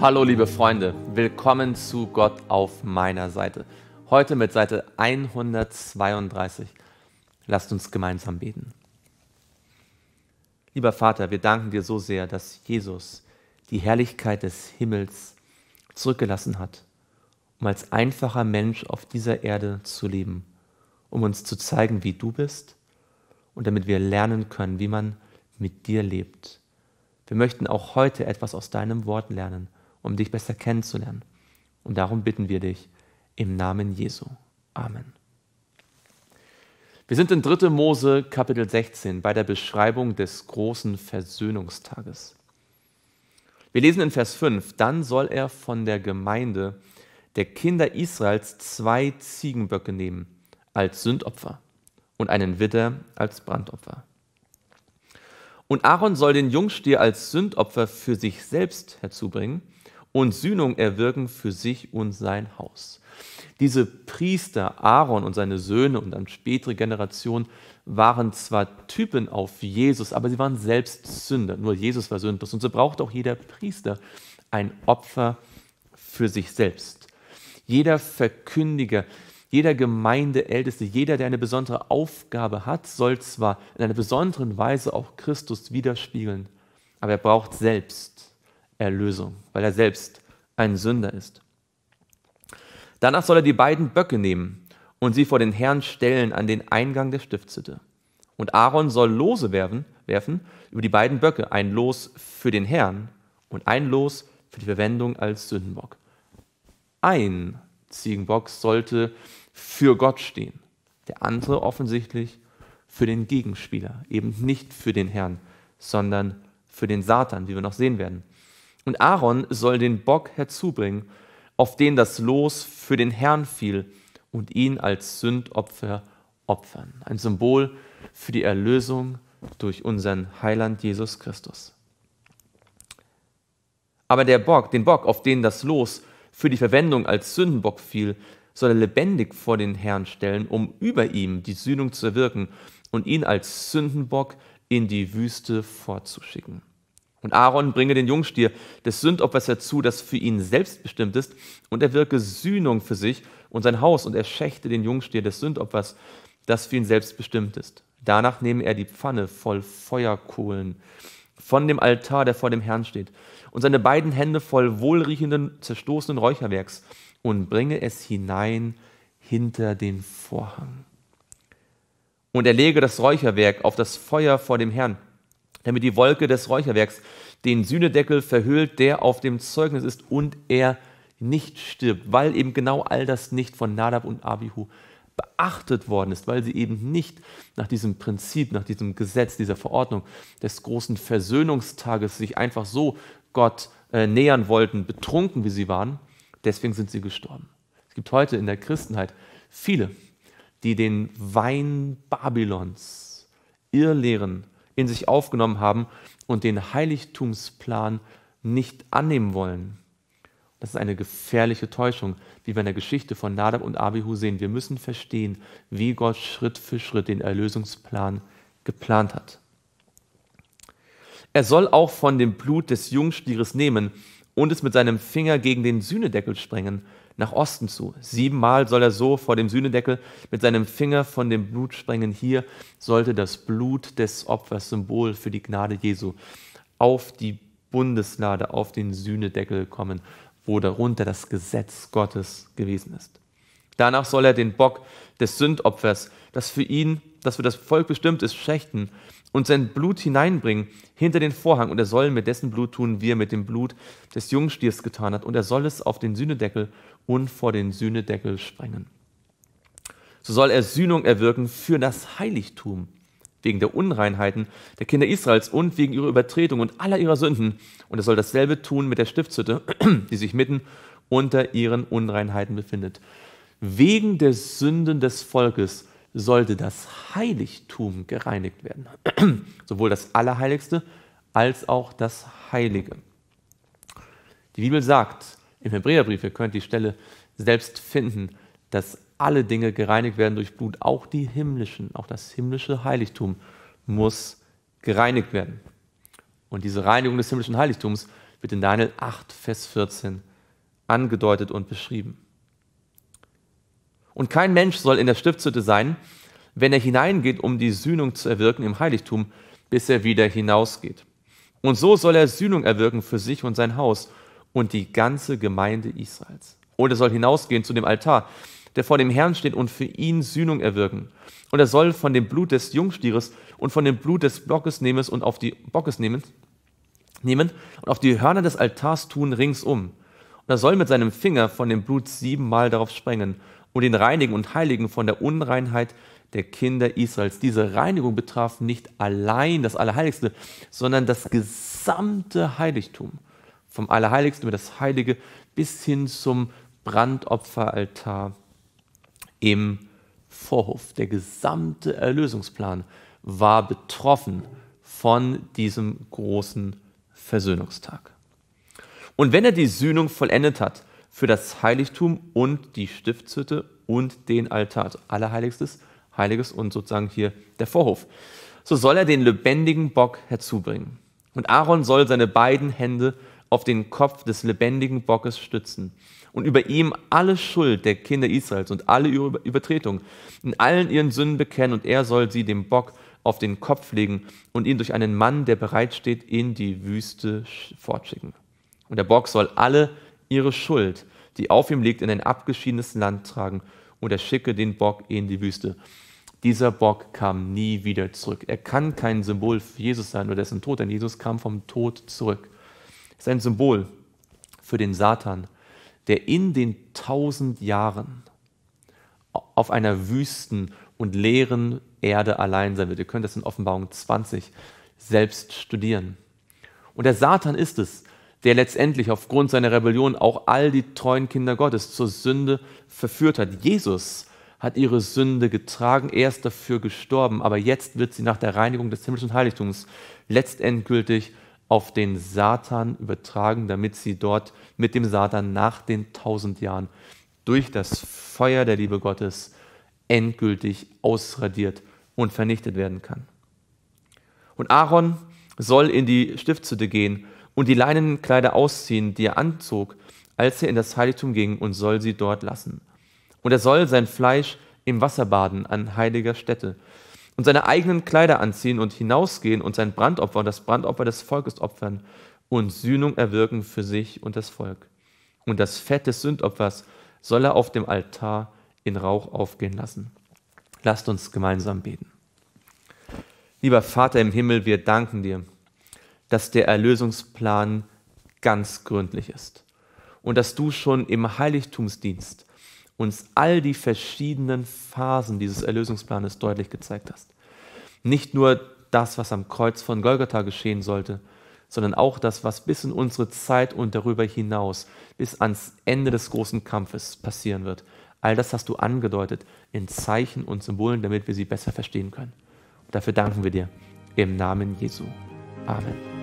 Hallo liebe Freunde, willkommen zu Gott auf meiner Seite. Heute mit Seite 132. Lasst uns gemeinsam beten. Lieber Vater, wir danken dir so sehr, dass Jesus die Herrlichkeit des Himmels zurückgelassen hat, um als einfacher Mensch auf dieser Erde zu leben, um uns zu zeigen, wie du bist und damit wir lernen können, wie man mit dir lebt. Wir möchten auch heute etwas aus deinem Wort lernen um dich besser kennenzulernen. Und darum bitten wir dich im Namen Jesu. Amen. Wir sind in 3. Mose Kapitel 16 bei der Beschreibung des großen Versöhnungstages. Wir lesen in Vers 5, dann soll er von der Gemeinde der Kinder Israels zwei Ziegenböcke nehmen als Sündopfer und einen Widder als Brandopfer. Und Aaron soll den Jungstier als Sündopfer für sich selbst herzubringen und Sühnung erwirken für sich und sein Haus. Diese Priester, Aaron und seine Söhne und dann spätere Generationen waren zwar Typen auf Jesus, aber sie waren selbst Sünder. Nur Jesus war sündlos. Und so braucht auch jeder Priester ein Opfer für sich selbst. Jeder Verkündiger, jeder Gemeindeälteste, jeder, der eine besondere Aufgabe hat, soll zwar in einer besonderen Weise auch Christus widerspiegeln, aber er braucht selbst Erlösung, weil er selbst ein Sünder ist. Danach soll er die beiden Böcke nehmen und sie vor den Herrn stellen an den Eingang der Stiftshütte. Und Aaron soll Lose werfen, werfen über die beiden Böcke, ein Los für den Herrn und ein Los für die Verwendung als Sündenbock. Ein Ziegenbock sollte für Gott stehen, der andere offensichtlich für den Gegenspieler, eben nicht für den Herrn, sondern für den Satan, wie wir noch sehen werden. Und Aaron soll den Bock herzubringen, auf den das Los für den Herrn fiel, und ihn als Sündopfer opfern. Ein Symbol für die Erlösung durch unseren Heiland Jesus Christus. Aber der Bock, den Bock, auf den das Los für die Verwendung als Sündenbock fiel, soll er lebendig vor den Herrn stellen, um über ihm die Sühnung zu erwirken und ihn als Sündenbock in die Wüste vorzuschicken. Und Aaron bringe den Jungstier des Sündopfers herzu, das für ihn selbst bestimmt ist, und er wirke Sühnung für sich und sein Haus, und er schächte den Jungstier des Sündopfers, das für ihn selbst bestimmt ist. Danach nehme er die Pfanne voll Feuerkohlen von dem Altar, der vor dem Herrn steht, und seine beiden Hände voll wohlriechenden, zerstoßenen Räucherwerks, und bringe es hinein hinter den Vorhang. Und er lege das Räucherwerk auf das Feuer vor dem Herrn damit die Wolke des Räucherwerks den Sühnedeckel verhüllt, der auf dem Zeugnis ist und er nicht stirbt, weil eben genau all das nicht von Nadab und Abihu beachtet worden ist, weil sie eben nicht nach diesem Prinzip, nach diesem Gesetz, dieser Verordnung des großen Versöhnungstages sich einfach so Gott äh, nähern wollten, betrunken wie sie waren, deswegen sind sie gestorben. Es gibt heute in der Christenheit viele, die den Wein Babylons, Irrlehren, in sich aufgenommen haben und den Heiligtumsplan nicht annehmen wollen. Das ist eine gefährliche Täuschung, wie wir in der Geschichte von Nadab und Abihu sehen. Wir müssen verstehen, wie Gott Schritt für Schritt den Erlösungsplan geplant hat. Er soll auch von dem Blut des Jungstieres nehmen und es mit seinem Finger gegen den Sühnedeckel sprengen, nach Osten zu. Siebenmal soll er so vor dem Sühnedeckel mit seinem Finger von dem Blut sprengen. Hier sollte das Blut des Opfers Symbol für die Gnade Jesu auf die Bundeslade, auf den Sühnedeckel kommen, wo darunter das Gesetz Gottes gewesen ist. Danach soll er den Bock des Sündopfers, das für ihn, das für das Volk bestimmt ist, schächten und sein Blut hineinbringen hinter den Vorhang. Und er soll mit dessen Blut tun, wie er mit dem Blut des Jungstiers getan hat. Und er soll es auf den Sühnedeckel und vor den Sühnedeckel sprengen. So soll er Sühnung erwirken für das Heiligtum, wegen der Unreinheiten der Kinder Israels und wegen ihrer Übertretung und aller ihrer Sünden. Und er soll dasselbe tun mit der Stiftshütte, die sich mitten unter ihren Unreinheiten befindet. Wegen der Sünden des Volkes sollte das Heiligtum gereinigt werden. Sowohl das Allerheiligste als auch das Heilige. Die Bibel sagt, im Hebräerbrief, ihr könnt die Stelle selbst finden, dass alle Dinge gereinigt werden durch Blut, auch die himmlischen, auch das himmlische Heiligtum muss gereinigt werden. Und diese Reinigung des himmlischen Heiligtums wird in Daniel 8, Vers 14 angedeutet und beschrieben. Und kein Mensch soll in der Stiftshütte sein, wenn er hineingeht, um die Sühnung zu erwirken im Heiligtum, bis er wieder hinausgeht. Und so soll er Sühnung erwirken für sich und sein Haus und die ganze Gemeinde Israels. Und er soll hinausgehen zu dem Altar, der vor dem Herrn steht und für ihn Sühnung erwirken. Und er soll von dem Blut des Jungstieres und von dem Blut des Blockes nehmen und auf die Bockes nehmen, nehmen und auf die Hörner des Altars tun ringsum. Und er soll mit seinem Finger von dem Blut siebenmal darauf sprengen und ihn reinigen und heiligen von der Unreinheit der Kinder Israels. Diese Reinigung betraf nicht allein das Allerheiligste, sondern das gesamte Heiligtum. Vom Allerheiligsten über das Heilige bis hin zum Brandopferaltar im Vorhof. Der gesamte Erlösungsplan war betroffen von diesem großen Versöhnungstag. Und wenn er die Sühnung vollendet hat für das Heiligtum und die Stiftshütte und den Altar, also Allerheiligstes, Heiliges und sozusagen hier der Vorhof, so soll er den lebendigen Bock herzubringen. Und Aaron soll seine beiden Hände auf den Kopf des lebendigen Bockes stützen und über ihm alle Schuld der Kinder Israels und alle Übertretungen in allen ihren Sünden bekennen und er soll sie dem Bock auf den Kopf legen und ihn durch einen Mann, der bereitsteht, in die Wüste fortschicken. Und der Bock soll alle ihre Schuld, die auf ihm liegt, in ein abgeschiedenes Land tragen und er schicke den Bock in die Wüste. Dieser Bock kam nie wieder zurück. Er kann kein Symbol für Jesus sein oder dessen Tod, denn Jesus kam vom Tod zurück ist ein Symbol für den Satan, der in den tausend Jahren auf einer wüsten und leeren Erde allein sein wird. Ihr könnt das in Offenbarung 20 selbst studieren. Und der Satan ist es, der letztendlich aufgrund seiner Rebellion auch all die treuen Kinder Gottes zur Sünde verführt hat. Jesus hat ihre Sünde getragen, er ist dafür gestorben, aber jetzt wird sie nach der Reinigung des himmlischen Heiligtums letztendgültig verführt auf den Satan übertragen, damit sie dort mit dem Satan nach den tausend Jahren durch das Feuer der Liebe Gottes endgültig ausradiert und vernichtet werden kann. Und Aaron soll in die Stiftshütte gehen und die Leinenkleider ausziehen, die er anzog, als er in das Heiligtum ging, und soll sie dort lassen. Und er soll sein Fleisch im Wasser baden an heiliger Stätte, und seine eigenen Kleider anziehen und hinausgehen und sein Brandopfer und das Brandopfer des Volkes opfern und Sühnung erwirken für sich und das Volk. Und das Fett des Sündopfers soll er auf dem Altar in Rauch aufgehen lassen. Lasst uns gemeinsam beten. Lieber Vater im Himmel, wir danken dir, dass der Erlösungsplan ganz gründlich ist und dass du schon im Heiligtumsdienst uns all die verschiedenen Phasen dieses Erlösungsplanes deutlich gezeigt hast. Nicht nur das, was am Kreuz von Golgatha geschehen sollte, sondern auch das, was bis in unsere Zeit und darüber hinaus, bis ans Ende des großen Kampfes passieren wird. All das hast du angedeutet in Zeichen und Symbolen, damit wir sie besser verstehen können. Und dafür danken wir dir im Namen Jesu. Amen.